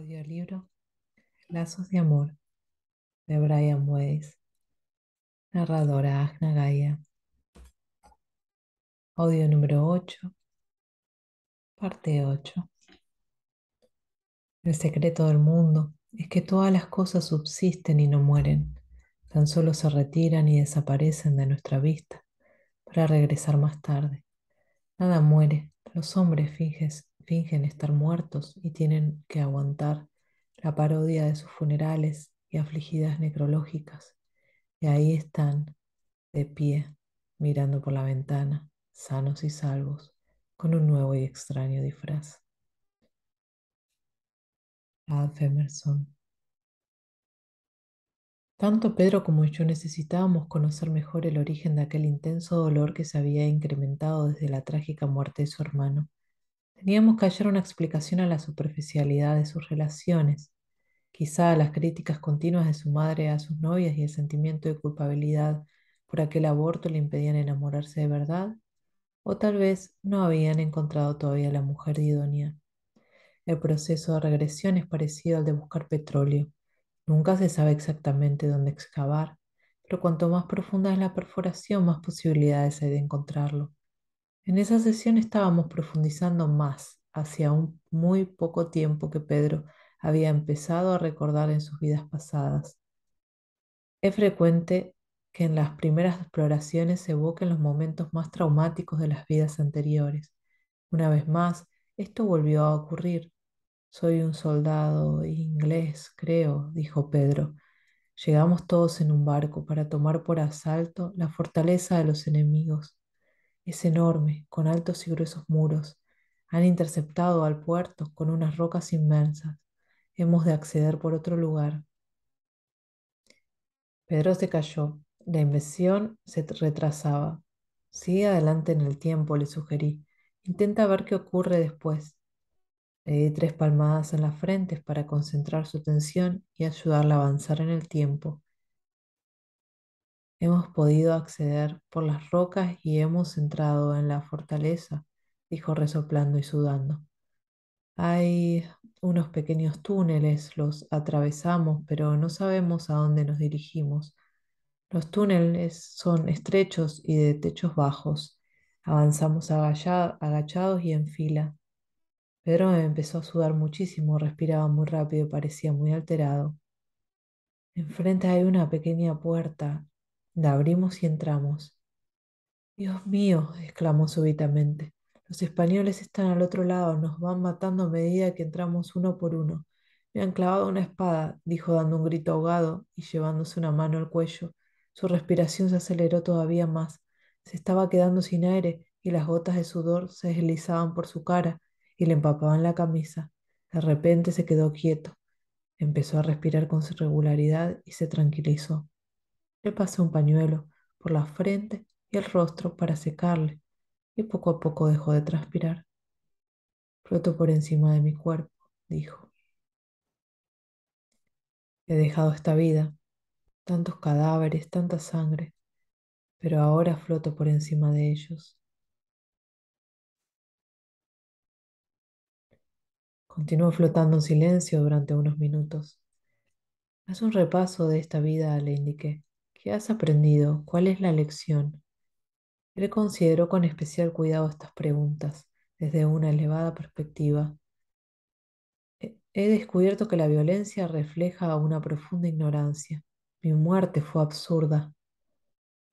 libro Lazos de Amor de Brian Weiss. Narradora Agna Gaia. Audio número 8. Parte 8. El secreto del mundo es que todas las cosas subsisten y no mueren. Tan solo se retiran y desaparecen de nuestra vista para regresar más tarde. Nada muere, los hombres fijes fingen estar muertos y tienen que aguantar la parodia de sus funerales y afligidas necrológicas. Y ahí están, de pie, mirando por la ventana, sanos y salvos, con un nuevo y extraño disfraz. Emerson. Tanto Pedro como yo necesitábamos conocer mejor el origen de aquel intenso dolor que se había incrementado desde la trágica muerte de su hermano. Teníamos que hallar una explicación a la superficialidad de sus relaciones, quizá a las críticas continuas de su madre a sus novias y el sentimiento de culpabilidad por aquel aborto le impedían enamorarse de verdad, o tal vez no habían encontrado todavía la mujer idónea. El proceso de regresión es parecido al de buscar petróleo. Nunca se sabe exactamente dónde excavar, pero cuanto más profunda es la perforación, más posibilidades hay de encontrarlo. En esa sesión estábamos profundizando más hacia un muy poco tiempo que Pedro había empezado a recordar en sus vidas pasadas. Es frecuente que en las primeras exploraciones se evoquen los momentos más traumáticos de las vidas anteriores. Una vez más, esto volvió a ocurrir. Soy un soldado inglés, creo, dijo Pedro. Llegamos todos en un barco para tomar por asalto la fortaleza de los enemigos. Es enorme, con altos y gruesos muros. Han interceptado al puerto con unas rocas inmensas. Hemos de acceder por otro lugar. Pedro se cayó. La invención se retrasaba. Sigue adelante en el tiempo, le sugerí. Intenta ver qué ocurre después. Le di tres palmadas en las frentes para concentrar su atención y ayudarla a avanzar en el tiempo. Hemos podido acceder por las rocas y hemos entrado en la fortaleza, dijo resoplando y sudando. Hay unos pequeños túneles, los atravesamos, pero no sabemos a dónde nos dirigimos. Los túneles son estrechos y de techos bajos. Avanzamos agachados y en fila. pero empezó a sudar muchísimo, respiraba muy rápido, y parecía muy alterado. Enfrente hay una pequeña puerta la abrimos y entramos. Dios mío, exclamó súbitamente, los españoles están al otro lado, nos van matando a medida que entramos uno por uno. Me han clavado una espada, dijo dando un grito ahogado y llevándose una mano al cuello. Su respiración se aceleró todavía más. Se estaba quedando sin aire y las gotas de sudor se deslizaban por su cara y le empapaban la camisa. De repente se quedó quieto. Empezó a respirar con su regularidad y se tranquilizó. Le pasé un pañuelo por la frente y el rostro para secarle y poco a poco dejó de transpirar. Floto por encima de mi cuerpo, dijo. He dejado esta vida, tantos cadáveres, tanta sangre, pero ahora floto por encima de ellos. Continuó flotando en silencio durante unos minutos. Haz un repaso de esta vida, le indiqué. ¿Qué has aprendido? ¿Cuál es la lección? Él consideró con especial cuidado estas preguntas desde una elevada perspectiva. He descubierto que la violencia refleja una profunda ignorancia. Mi muerte fue absurda.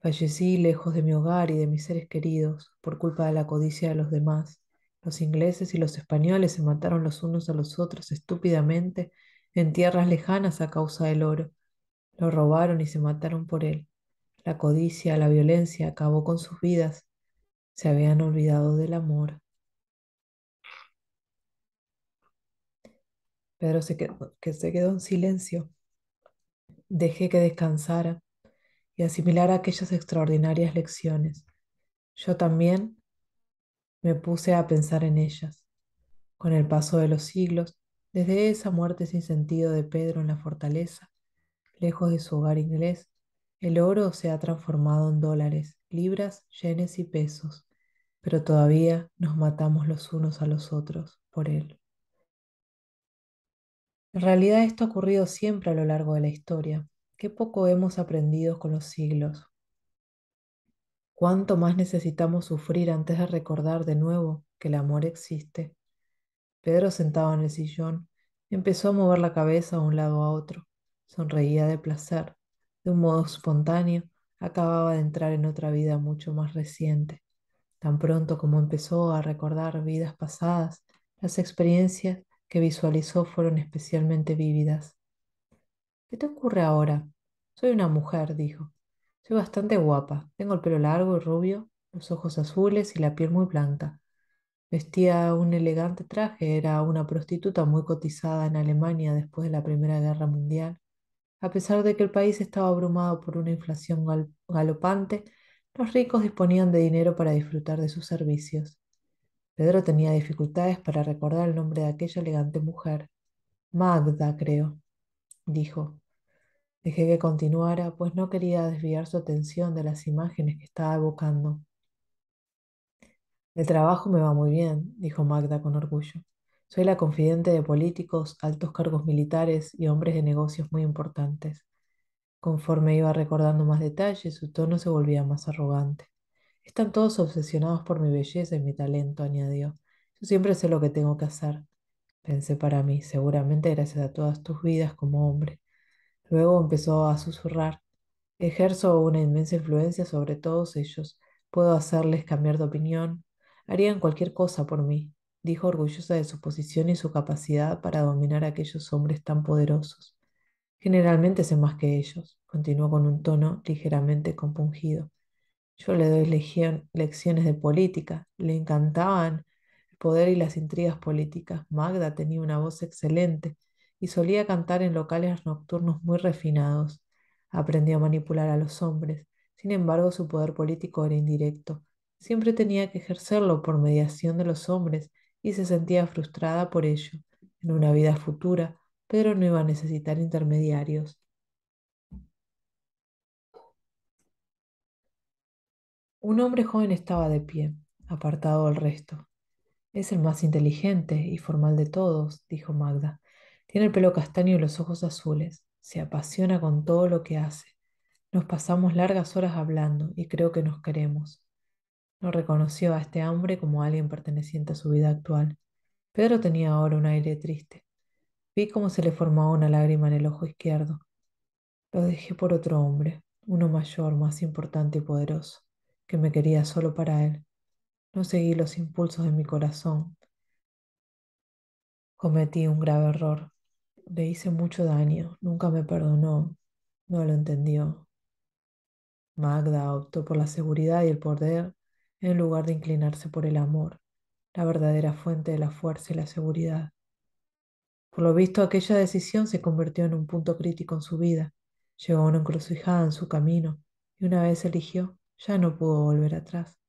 Fallecí lejos de mi hogar y de mis seres queridos por culpa de la codicia de los demás. Los ingleses y los españoles se mataron los unos a los otros estúpidamente en tierras lejanas a causa del oro. Lo robaron y se mataron por él. La codicia, la violencia acabó con sus vidas. Se habían olvidado del amor. Pedro se quedó, que se quedó en silencio. Dejé que descansara y asimilara aquellas extraordinarias lecciones. Yo también me puse a pensar en ellas. Con el paso de los siglos, desde esa muerte sin sentido de Pedro en la fortaleza, Lejos de su hogar inglés, el oro se ha transformado en dólares, libras, yenes y pesos, pero todavía nos matamos los unos a los otros por él. En realidad esto ha ocurrido siempre a lo largo de la historia. Qué poco hemos aprendido con los siglos. Cuánto más necesitamos sufrir antes de recordar de nuevo que el amor existe. Pedro, sentado en el sillón, empezó a mover la cabeza de un lado a otro. Sonreía de placer. De un modo espontáneo, acababa de entrar en otra vida mucho más reciente. Tan pronto como empezó a recordar vidas pasadas, las experiencias que visualizó fueron especialmente vívidas. ¿Qué te ocurre ahora? Soy una mujer, dijo. Soy bastante guapa. Tengo el pelo largo y rubio, los ojos azules y la piel muy blanca. Vestía un elegante traje, era una prostituta muy cotizada en Alemania después de la Primera Guerra Mundial. A pesar de que el país estaba abrumado por una inflación galopante, los ricos disponían de dinero para disfrutar de sus servicios. Pedro tenía dificultades para recordar el nombre de aquella elegante mujer. Magda, creo, dijo. Dejé que continuara, pues no quería desviar su atención de las imágenes que estaba evocando. El trabajo me va muy bien, dijo Magda con orgullo. Soy la confidente de políticos, altos cargos militares y hombres de negocios muy importantes. Conforme iba recordando más detalles, su tono se volvía más arrogante. Están todos obsesionados por mi belleza y mi talento, añadió. Yo siempre sé lo que tengo que hacer. Pensé para mí, seguramente gracias a todas tus vidas como hombre. Luego empezó a susurrar. Ejerzo una inmensa influencia sobre todos ellos. Puedo hacerles cambiar de opinión. Harían cualquier cosa por mí dijo orgullosa de su posición y su capacidad para dominar a aquellos hombres tan poderosos. Generalmente sé más que ellos, continuó con un tono ligeramente compungido. Yo le doy lecciones de política, le encantaban el poder y las intrigas políticas. Magda tenía una voz excelente y solía cantar en locales nocturnos muy refinados. Aprendió a manipular a los hombres, sin embargo su poder político era indirecto. Siempre tenía que ejercerlo por mediación de los hombres y se sentía frustrada por ello. En una vida futura, pero no iba a necesitar intermediarios. Un hombre joven estaba de pie, apartado del resto. Es el más inteligente y formal de todos, dijo Magda. Tiene el pelo castaño y los ojos azules. Se apasiona con todo lo que hace. Nos pasamos largas horas hablando y creo que nos queremos. No reconoció a este hombre como alguien perteneciente a su vida actual. Pedro tenía ahora un aire triste. Vi cómo se le formó una lágrima en el ojo izquierdo. Lo dejé por otro hombre, uno mayor, más importante y poderoso, que me quería solo para él. No seguí los impulsos de mi corazón. Cometí un grave error. Le hice mucho daño, nunca me perdonó, no lo entendió. Magda optó por la seguridad y el poder en lugar de inclinarse por el amor, la verdadera fuente de la fuerza y la seguridad. Por lo visto, aquella decisión se convirtió en un punto crítico en su vida. Llegó a una encrucijada en su camino y una vez eligió, ya no pudo volver atrás.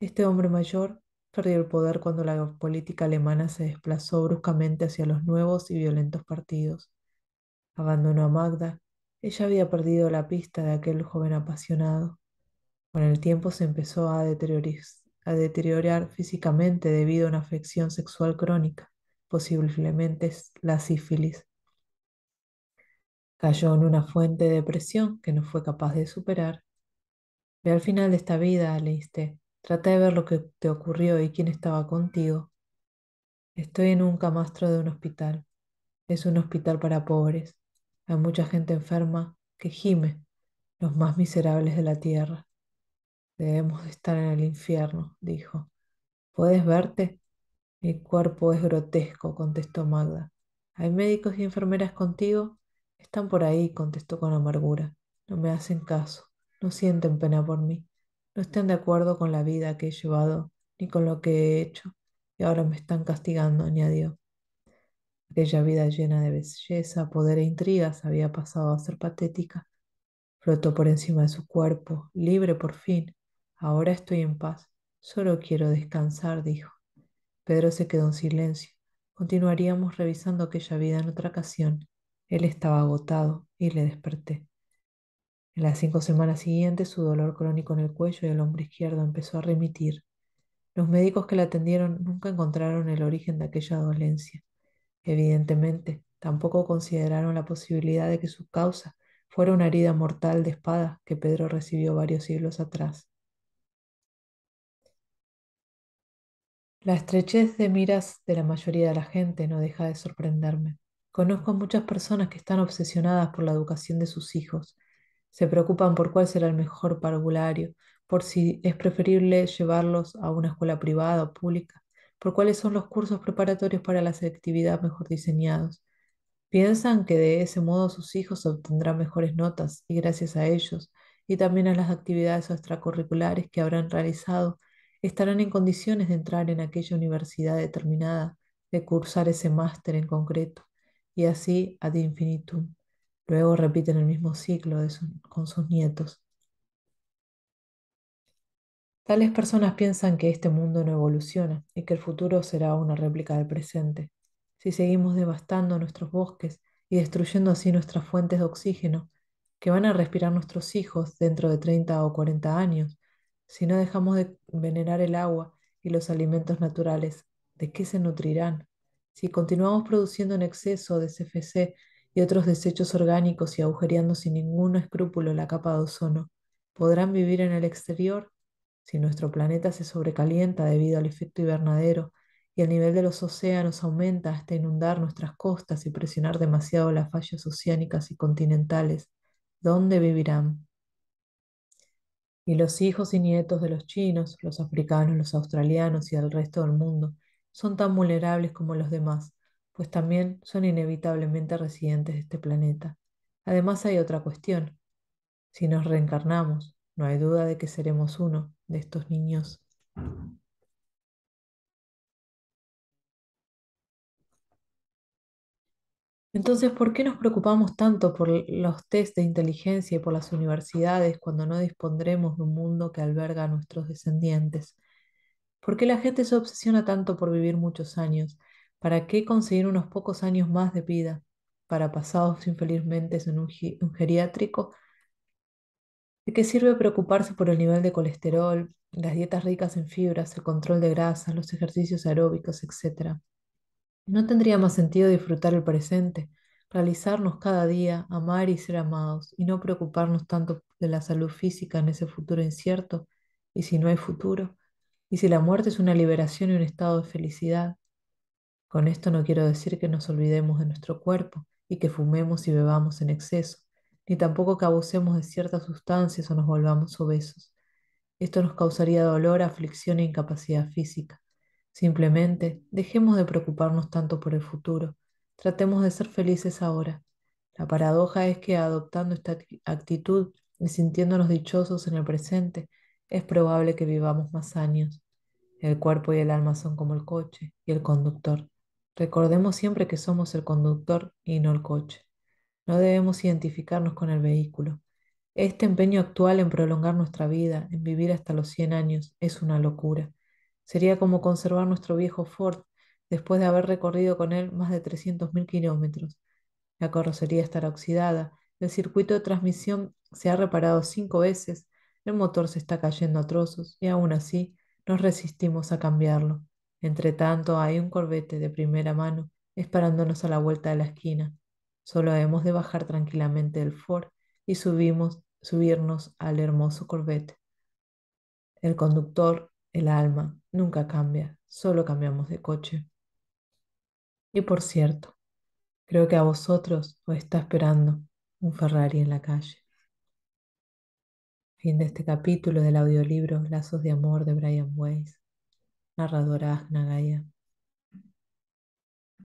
Este hombre mayor perdió el poder cuando la política alemana se desplazó bruscamente hacia los nuevos y violentos partidos. Abandonó a Magda, ella había perdido la pista de aquel joven apasionado. Con el tiempo se empezó a deteriorar, físicamente debido a una afección sexual crónica, posiblemente la sífilis. Cayó en una fuente de depresión que no fue capaz de superar. Ve al final de esta vida, leíste. Trata de ver lo que te ocurrió y quién estaba contigo. Estoy en un camastro de un hospital. Es un hospital para pobres. Hay mucha gente enferma que gime, los más miserables de la tierra. Debemos estar en el infierno, dijo. ¿Puedes verte? Mi cuerpo es grotesco, contestó Magda. ¿Hay médicos y enfermeras contigo? Están por ahí, contestó con amargura. No me hacen caso, no sienten pena por mí, no están de acuerdo con la vida que he llevado ni con lo que he hecho, y ahora me están castigando, añadió. Aquella vida llena de belleza, poder e intrigas había pasado a ser patética. Flotó por encima de su cuerpo, libre por fin, Ahora estoy en paz, solo quiero descansar, dijo. Pedro se quedó en silencio. Continuaríamos revisando aquella vida en otra ocasión. Él estaba agotado y le desperté. En las cinco semanas siguientes su dolor crónico en el cuello y el hombro izquierdo empezó a remitir. Los médicos que la atendieron nunca encontraron el origen de aquella dolencia. Evidentemente, tampoco consideraron la posibilidad de que su causa fuera una herida mortal de espada que Pedro recibió varios siglos atrás. La estrechez de miras de la mayoría de la gente no deja de sorprenderme. Conozco a muchas personas que están obsesionadas por la educación de sus hijos. Se preocupan por cuál será el mejor parvulario, por si es preferible llevarlos a una escuela privada o pública, por cuáles son los cursos preparatorios para la selectividad mejor diseñados. Piensan que de ese modo sus hijos obtendrán mejores notas y gracias a ellos y también a las actividades extracurriculares que habrán realizado estarán en condiciones de entrar en aquella universidad determinada, de cursar ese máster en concreto, y así ad infinitum. Luego repiten el mismo ciclo con sus nietos. Tales personas piensan que este mundo no evoluciona y que el futuro será una réplica del presente. Si seguimos devastando nuestros bosques y destruyendo así nuestras fuentes de oxígeno, que van a respirar nuestros hijos dentro de 30 o 40 años, si no dejamos de envenenar el agua y los alimentos naturales, ¿de qué se nutrirán? Si continuamos produciendo en exceso de CFC y otros desechos orgánicos y agujereando sin ningún escrúpulo la capa de ozono, ¿podrán vivir en el exterior? Si nuestro planeta se sobrecalienta debido al efecto invernadero y el nivel de los océanos aumenta hasta inundar nuestras costas y presionar demasiado las fallas oceánicas y continentales, ¿dónde vivirán? y los hijos y nietos de los chinos, los africanos, los australianos y del resto del mundo son tan vulnerables como los demás, pues también son inevitablemente residentes de este planeta. Además hay otra cuestión. Si nos reencarnamos, no hay duda de que seremos uno de estos niños. Entonces, ¿por qué nos preocupamos tanto por los test de inteligencia y por las universidades cuando no dispondremos de un mundo que alberga a nuestros descendientes? ¿Por qué la gente se obsesiona tanto por vivir muchos años? ¿Para qué conseguir unos pocos años más de vida? ¿Para pasados infelizmente en un, geriátrico? ¿De qué sirve preocuparse por el nivel de colesterol, las dietas ricas en fibras, el control de grasas, los ejercicios aeróbicos, etcétera? No tendría más sentido disfrutar el presente, realizarnos cada día, amar y ser amados, y no preocuparnos tanto de la salud física en ese futuro incierto, y si no hay futuro, y si la muerte es una liberación y un estado de felicidad. Con esto no quiero decir que nos olvidemos de nuestro cuerpo y que fumemos y bebamos en exceso, ni tampoco que abusemos de ciertas sustancias o nos volvamos obesos. Esto nos causaría dolor, aflicción e incapacidad física. Simplemente dejemos de preocuparnos tanto por el futuro, tratemos de ser felices ahora. La paradoja es que adoptando esta actitud y sintiéndonos dichosos en el presente, es probable que vivamos más años. El cuerpo y el alma son como el coche y el conductor. Recordemos siempre que somos el conductor y no el coche. No debemos identificarnos con el vehículo. Este empeño actual en prolongar nuestra vida, en vivir hasta los 100 años, es una locura. Sería como conservar nuestro viejo Ford después de haber recorrido con él más de 300.000 kilómetros. La carrocería estará oxidada, el circuito de transmisión se ha reparado cinco veces, el motor se está cayendo a trozos y aún así nos resistimos a cambiarlo. Entre tanto, hay un corvete de primera mano esperándonos a la vuelta de la esquina. Solo hemos de bajar tranquilamente del Ford y subirnos al hermoso corvette. El conductor el alma nunca cambia, solo cambiamos de coche. Y por cierto, creo que a vosotros os está esperando un Ferrari en la calle. Fin de este capítulo del audiolibro Lazos de Amor de Brian Weiss, narradora Agna Gaia.